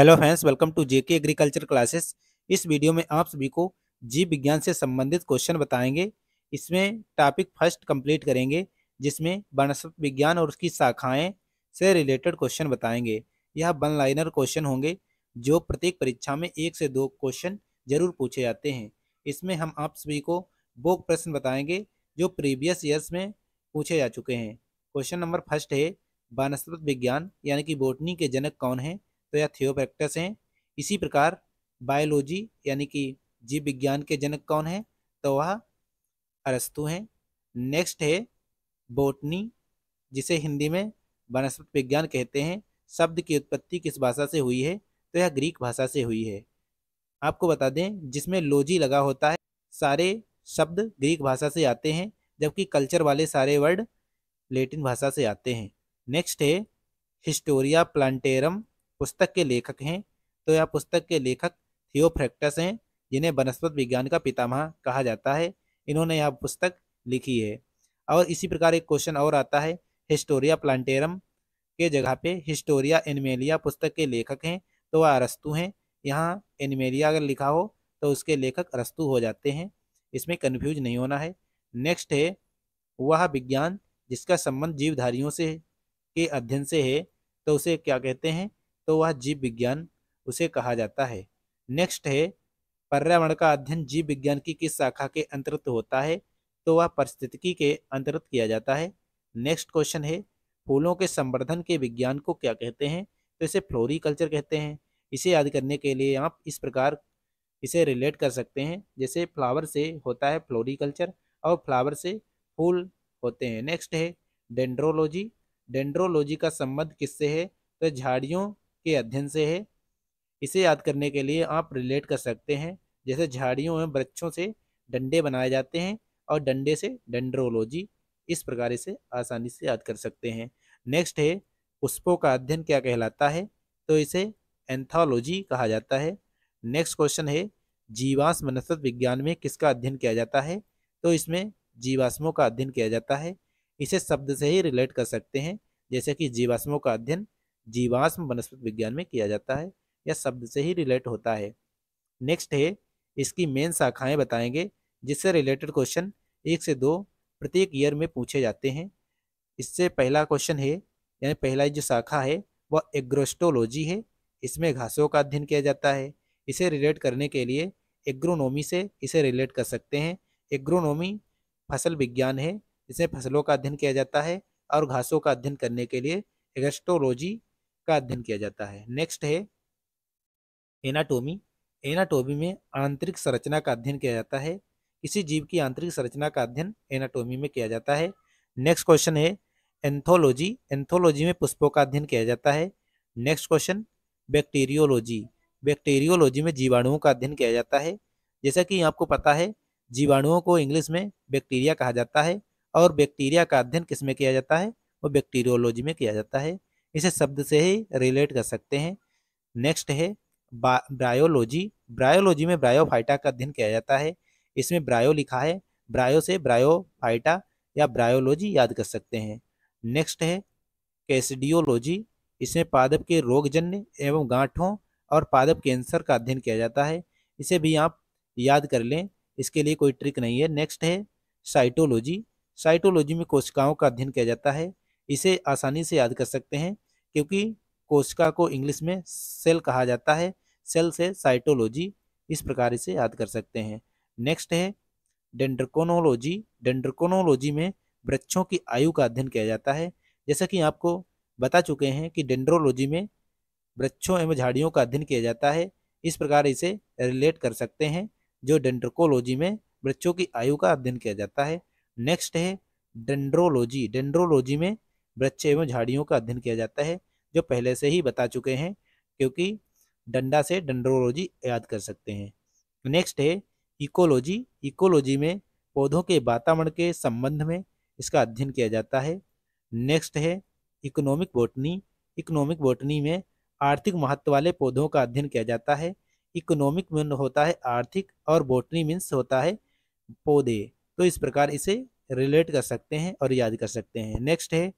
hello friends welcome to JK agriculture classes इस video में आप सभी को जीव विज्ञान से संबंधित क्वेश्चन बताएंगे इसमें टॉपिक फर्स्ट कंप्लीट करेंगे जिसमें वनस्पति विज्ञान और उसकी शाखाएं से रिलेटेड क्वेश्चन बताएंगे यह वन लाइनर क्वेश्चन होंगे जो प्रत्येक परीक्षा में एक से दो क्वेश्चन जरूर पूछे जाते हैं इसमें हम आप सभी को वो प्रश्न बताएंगे जो प्रीवियस ईयर्स में पूछे जा चुके हैं क्वेश्चन नंबर फर्स्ट है वनस्पति विज्ञान यानी कि बोटनी के जनक कौन है तो यह थियोप्रैक्टस हैं इसी प्रकार बायोलॉजी यानी कि जीव विज्ञान के जनक कौन है तो वह अरस्तु हैं नेक्स्ट है बोटनी जिसे हिंदी में वनस्पति विज्ञान कहते हैं शब्द की उत्पत्ति किस भाषा से हुई है तो यह ग्रीक भाषा से हुई है आपको बता दें जिसमें लोजी लगा होता है सारे शब्द ग्रीक भाषा से आते हैं जबकि कल्चर वाले सारे वर्ड लेटिन भाषा से आते हैं नेक्स्ट है हिस्टोरिया प्लांटेरम पुस्तक के लेखक हैं तो यह पुस्तक के लेखक थियोफ्रैक्टस हैं जिन्हें वनस्पत विज्ञान का पितामह कहा जाता है इन्होंने यह पुस्तक लिखी है और इसी प्रकार एक क्वेश्चन और आता है हिस्टोरिया प्लांटेरम के जगह पे हिस्टोरिया एनमेलिया पुस्तक के लेखक हैं तो वह अरस्तु हैं यहाँ एनमेलिया अगर लिखा हो तो उसके लेखक अरस्तु हो जाते हैं इसमें कन्फ्यूज नहीं होना है नेक्स्ट है वह विज्ञान जिसका संबंध जीवधारियों से के अध्ययन से है तो उसे क्या कहते हैं तो वह जीव विज्ञान उसे कहा जाता है नेक्स्ट है पर्यावरण का अध्ययन जीव विज्ञान की किस शाखा के अंतर्गत होता है तो वह परिस्थितिकी के अंतर्गत किया जाता है नेक्स्ट क्वेश्चन है फूलों के संवर्धन के विज्ञान को क्या कहते हैं तो इसे फ्लोरिकल्चर कहते हैं इसे याद करने के लिए आप इस प्रकार इसे रिलेट कर सकते हैं जैसे फ्लावर से होता है फ्लोरिकल्चर और फ्लावर से फूल होते हैं नेक्स्ट है डेंड्रोलॉजी डेंड्रोलॉजी का संबंध किससे है तो झाड़ियों के अध्ययन से है इसे याद करने के लिए आप रिलेट कर सकते हैं जैसे झाड़ियों एवं वृक्षों से डंडे बनाए जाते हैं और डंडे से डेंड्रोलॉजी इस प्रकार इसे आसानी से याद कर सकते हैं नेक्स्ट है पुष्पों का अध्ययन क्या कहलाता है तो इसे एंथोलॉजी कहा जाता है नेक्स्ट क्वेश्चन है जीवाश्म वनस्पत विज्ञान में किसका अध्ययन किया जाता है तो इसमें जीवाश्मों का अध्ययन किया जाता है इसे शब्द से ही रिलेट कर सकते हैं जैसे कि जीवाश्मों का अध्ययन जीवाश्म वनस्पति विज्ञान में किया जाता है या शब्द से ही रिलेट होता है नेक्स्ट है इसकी मेन शाखाएं बताएंगे जिससे रिलेटेड क्वेश्चन एक से दो प्रत्येक ईयर में पूछे जाते हैं इससे पहला क्वेश्चन है यानी पहला जो शाखा है वह एग्रोस्टोलॉजी है इसमें घासों का अध्ययन किया जाता है इसे रिलेट करने के लिए एग्रोनॉमी से इसे रिलेट कर सकते हैं एग्रोनॉमी फसल विज्ञान है इसमें फसलों का अध्ययन किया जाता है और घासों का अध्ययन करने के लिए एग्रोस्टोलॉजी का अध्ययन किया जाता है नेक्स्ट है एनाटोमी एनाटोमी में आंतरिक संरचना का अध्ययन किया जाता है किसी जीव की आंतरिक संरचना का अध्ययन एनाटोमी में किया जाता है नेक्स्ट क्वेश्चन है एंथोलॉजी एंथोलॉजी में पुष्पों का अध्ययन किया जाता है नेक्स्ट क्वेश्चन बैक्टीरियोलॉजी बैक्टीरियोलॉजी में जीवाणुओं का अध्ययन किया जाता है जैसा कि आपको पता है जीवाणुओं को इंग्लिश में बैक्टीरिया कहा जाता है और बैक्टीरिया का अध्ययन किस में किया जाता है वो बैक्टीरियोलॉजी में किया जाता है इसे शब्द से ही रिलेट कर सकते हैं नेक्स्ट है ब्रायोलॉजी ब्रायोलॉजी में ब्रायोफाइटा का अध्ययन किया जाता है इसमें ब्रायो लिखा है ब्रायो से ब्रायोफाइटा या ब्रायोलॉजी याद कर सकते हैं नेक्स्ट है कैसडियोलॉजी इसमें पादप के रोगजन्य एवं गांठों और पादप कैंसर का अध्ययन किया जाता है इसे भी आप याद कर लें इसके लिए कोई ट्रिक नहीं है नेक्स्ट है साइटोलॉजी साइटोलॉजी में कोशिकाओं का अध्ययन किया जाता है इसे आसानी से याद कर सकते हैं क्योंकि कोशिका को इंग्लिश में सेल कहा जाता है सेल से साइटोलॉजी इस प्रकार इसे याद कर सकते हैं नेक्स्ट है डेंड्रकोनोलॉजी डेंड्रकोनोलॉजी में वृक्षों की आयु का अध्ययन किया जाता है जैसा कि आपको बता चुके हैं कि डेंड्रोलॉजी में वृक्षों एवं झाड़ियों का अध्ययन किया जाता है इस प्रकार इसे रिलेट कर सकते हैं जो डेंड्रकोलॉजी में वृक्षों की आयु का अध्ययन किया जाता है नेक्स्ट है डेंड्रोलॉजी डेंड्रोलॉजी में वृक्ष एवं झाड़ियों का अध्ययन किया जाता है जो पहले से ही बता चुके हैं क्योंकि डंडा से डंडोलॉजी याद कर सकते हैं नेक्स्ट है इकोलॉजी इकोलॉजी में पौधों के वातावरण के संबंध में इसका अध्ययन किया जाता है नेक्स्ट है इकोनॉमिक बोटनी इकोनॉमिक बोटनी में आर्थिक महत्व वाले पौधों का अध्ययन किया जाता है इकोनॉमिक मीन होता है आर्थिक और बोटनी मीन्स होता है पौधे तो इस प्रकार इसे रिलेट कर सकते हैं और याद कर सकते हैं नेक्स्ट है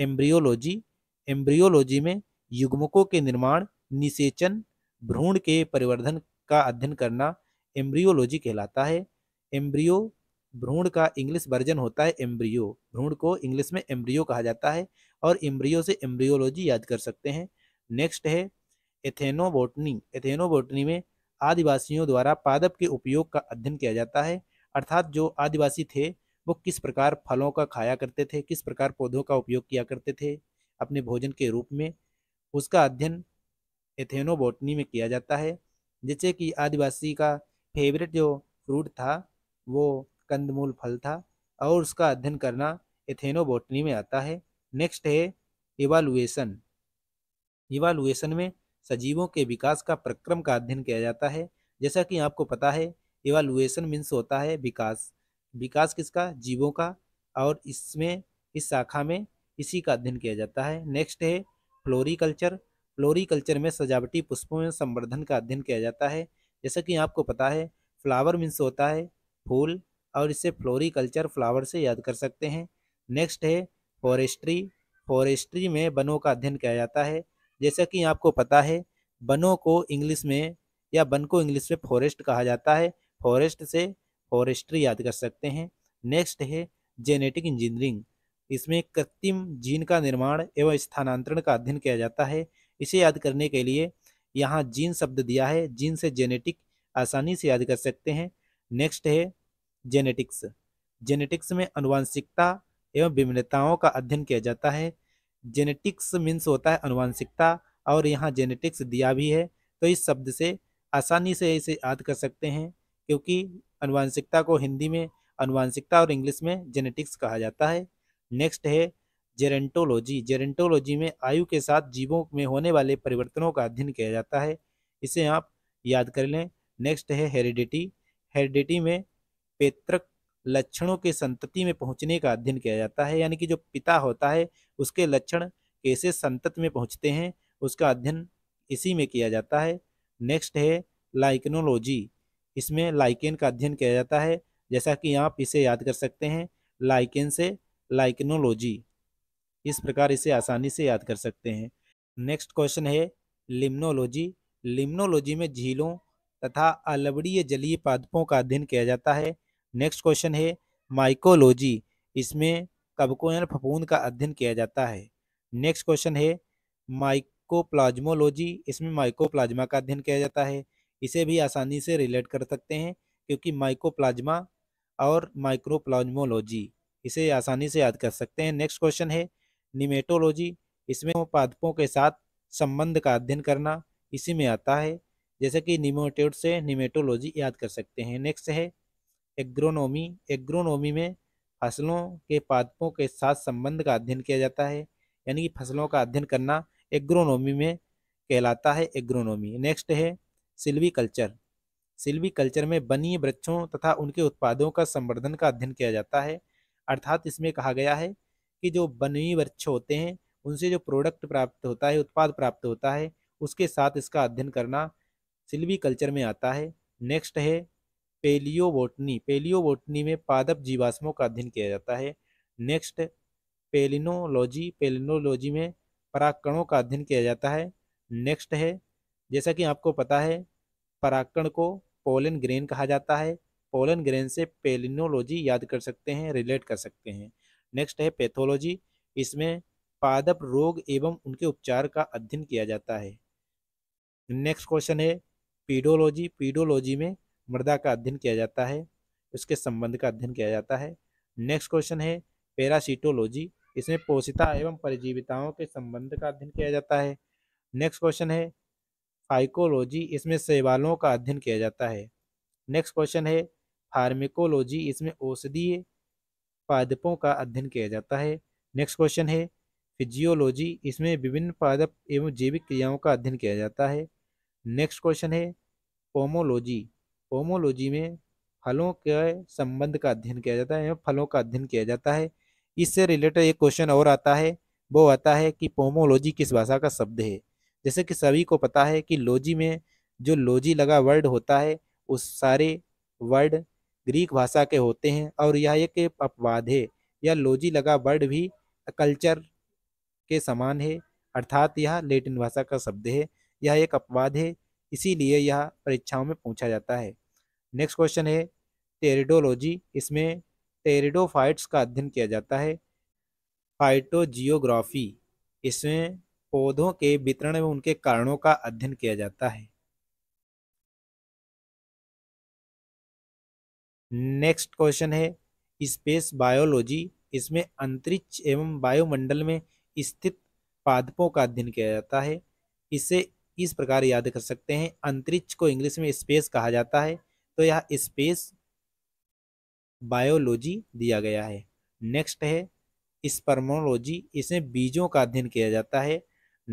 एम्ब्रियोलॉजी एम्ब्रियोलॉजी में युग्मकों के निर्माण निषेचन भ्रूण के परिवर्धन का अध्ययन करना एम्ब्रियोलॉजी कहलाता है एम्ब्रियो भ्रूण का इंग्लिश वर्जन होता है एम्ब्रियो भ्रूण को इंग्लिश में एम्ब्रियो कहा जाता है और एम्ब्रियो से एम्ब्रियोलॉजी याद कर सकते हैं नेक्स्ट है एथेनोबोटनी एथेनोबोटनी में आदिवासियों द्वारा पादप के उपयोग का अध्ययन किया जाता है अर्थात जो आदिवासी थे वो किस प्रकार फलों का खाया करते थे किस प्रकार पौधों का उपयोग किया करते थे अपने भोजन के रूप में उसका अध्ययन एथेनोबोटनी में किया जाता है जैसे कि आदिवासी का फेवरेट जो फ्रूट था वो कंदमूल फल था और उसका अध्ययन करना एथेनोबोटनी में आता है नेक्स्ट है इवालुएसन इवालुएसन में सजीवों के विकास का प्रक्रम का अध्ययन किया जाता है जैसा कि आपको पता है इवालुएसन मीन्स होता है विकास विकास किसका जीवों का और इसमें इस शाखा में इसी का अध्ययन किया जाता है नेक्स्ट है फ्लोरिकल्चर फ्लोरिकल्चर में सजावटी पुष्पों में संवर्धन का अध्ययन किया जाता है जैसा कि आपको पता है फ्लावर मीन्स होता है फूल और इसे फ्लोरिकल्चर फ्लावर से याद कर सकते हैं नेक्स्ट है फॉरेस्ट्री फॉरेस्ट्री में वनों का अध्ययन किया जाता है जैसा कि आपको पता है वनों को इंग्लिश में या वन को इंग्लिश में फॉरेस्ट कहा जाता है फॉरेस्ट से फॉरेस्ट्री याद कर सकते हैं नेक्स्ट है जेनेटिक इंजीनियरिंग इसमें कृत्रिम जीन का निर्माण एवं स्थानांतरण का अध्ययन किया जाता है इसे याद करने के लिए यहाँ जीन शब्द दिया है जीन से जेनेटिक आसानी से याद कर सकते हैं नेक्स्ट है जेनेटिक्स जेनेटिक्स में अनुवांशिकता एवं विभिन्नताओं का अध्ययन किया जाता है जेनेटिक्स मीन्स होता है अनुवांशिकता और यहाँ जेनेटिक्स दिया भी है तो इस शब्द से आसानी से इसे याद कर सकते हैं क्योंकि अनुवांशिकता को हिंदी में अनुवांशिकता और इंग्लिश में जेनेटिक्स कहा जाता है नेक्स्ट है जेरेंटोलॉजी जेरेंटोलॉजी में आयु के साथ जीवों में होने वाले परिवर्तनों का अध्ययन किया जाता है इसे आप याद कर लें नेक्स्ट है हेरिडिटी हेरिडिटी में पैतृक लक्षणों के संतति में पहुंचने का अध्ययन किया जाता है यानी कि जो पिता होता है उसके लक्षण कैसे संतत में पहुंचते हैं उसका अध्ययन इसी में किया जाता है नेक्स्ट है लाइकनोलॉजी इसमें लाइकेन का अध्ययन किया जाता है जैसा कि आप इसे याद कर सकते हैं लाइकेन से लाइकनोलॉजी इस प्रकार इसे आसानी से याद कर सकते हैं नेक्स्ट क्वेश्चन है लिम्नोलॉजी लिम्नोलॉजी में झीलों तथा अलवड़ीय जलीय पादपों का अध्ययन किया जाता है नेक्स्ट क्वेश्चन है माइकोलॉजी इसमें कबकों या फफूंद का अध्ययन किया जाता है नेक्स्ट क्वेश्चन है माइकोप्लाज्मोलॉजी इसमें माइकोप्लाज्मा का अध्ययन किया जाता है इसे भी आसानी से रिलेट कर सकते हैं क्योंकि माइकोप्लाज्मा और माइक्रोप्लाज्मोलॉजी इसे आसानी से याद कर सकते हैं नेक्स्ट क्वेश्चन है निमेटोलॉजी इसमें पादपों के साथ संबंध का अध्ययन करना इसी में आता है जैसे कि निमोटेड से निमेटोलॉजी याद कर सकते हैं नेक्स्ट है एग्रोनोमी एग्रोनोमी में फसलों के पादपों के साथ संबंध का अध्ययन किया जाता है यानी कि फसलों का अध्ययन करना एग्रोनोमी में कहलाता है एग्रोनोमी नेक्स्ट है सिल्वी कल्चर सिल्वी कल्चर में बनी वृक्षों तथा उनके उत्पादों का संवर्धन का अध्ययन किया जाता है अर्थात इसमें कहा गया है कि जो बनी वृक्ष होते हैं उनसे जो प्रोडक्ट प्राप्त होता है उत्पाद प्राप्त होता है उसके साथ इसका अध्ययन करना सिल्वी कल्चर में आता है नेक्स्ट है पेलियोबोटनी पेलियोबोटनी में पादप जीवाश्मों का अध्ययन किया जाता है नेक्स्ट पेलिनोलॉजी पेलिनोलॉजी में पराकणों का अध्ययन किया जाता है नेक्स्ट है जैसा कि आपको पता है पराकण को पोलन ग्रेन कहा जाता है पोलन ग्रेन से पेलिनोलॉजी याद कर सकते हैं रिलेट कर सकते हैं नेक्स्ट है पैथोलॉजी इसमें पादप रोग एवं उनके उपचार का अध्ययन किया जाता है नेक्स्ट क्वेश्चन है पीडोलॉजी पीडोलॉजी में मृदा का अध्ययन किया जाता है उसके संबंध का अध्ययन किया जाता है नेक्स्ट क्वेश्चन है पैरासीटोलॉजी इसमें पोषिता एवं परिजीविताओं के संबंध का अध्ययन किया जाता है नेक्स्ट क्वेश्चन है फाइकोलॉजी इसमें शैवालों का अध्ययन किया जाता है नेक्स्ट क्वेश्चन है फार्मिकोलॉजी इसमें औषधीय पादपों का अध्ययन किया जाता है नेक्स्ट क्वेश्चन है फिजियोलॉजी इसमें विभिन्न पादप एवं जैविक क्रियाओं का अध्ययन किया जाता है नेक्स्ट क्वेश्चन है पोमोलॉजी पोमोलॉजी में फलों के संबंध का अध्ययन किया जाता है एवं फलों का अध्ययन किया जाता है इससे रिलेटेड एक क्वेश्चन और आता है वो आता है कि पोमोलॉजी किस भाषा का शब्द है जैसे कि सभी को पता है कि लोजी में जो लोजी लगा वर्ड होता है उस सारे वर्ड ग्रीक भाषा के होते हैं और यह एक अपवाद है यह लोजी लगा वर्ड भी कल्चर के समान है अर्थात यह लेटिन भाषा का शब्द है यह एक अपवाद है इसीलिए यह परीक्षाओं में पूछा जाता है नेक्स्ट क्वेश्चन है टेरिडोलॉजी इसमें टेरिडोफाइट्स का अध्ययन किया जाता है फाइटोजियोग्राफी इसमें पौधों के वितरण एवं उनके कारणों का अध्ययन किया जाता है नेक्स्ट क्वेश्चन है स्पेस बायोलॉजी इसमें अंतरिक्ष एवं वायुमंडल में स्थित पादपों का अध्ययन किया जाता है इसे इस प्रकार याद कर सकते हैं अंतरिक्ष को इंग्लिश में स्पेस कहा जाता है तो यह स्पेस बायोलॉजी दिया गया है नेक्स्ट है स्पर्मोलॉजी इसमें बीजों का अध्ययन किया जाता है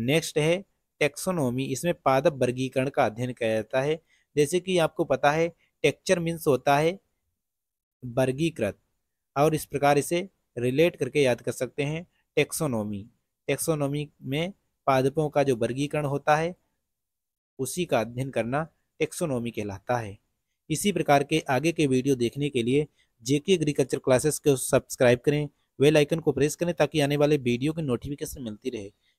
नेक्स्ट है टेक्सोनोमी इसमें पादप वर्गीकरण का अध्ययन किया जाता है जैसे कि आपको पता है टेक्चर मीन्स होता है वर्गीकृत और इस प्रकार इसे रिलेट करके याद कर सकते हैं टेक्सोनोमी टेक्सोनोमी में पादपों का जो वर्गीकरण होता है उसी का अध्ययन करना टेक्सोनोमी कहलाता है इसी प्रकार के आगे के वीडियो देखने के लिए जेके एग्रीकल्चर क्लासेस को सब्सक्राइब करें वेल आइकन को प्रेस करें ताकि आने वाले वीडियो की नोटिफिकेशन मिलती रहे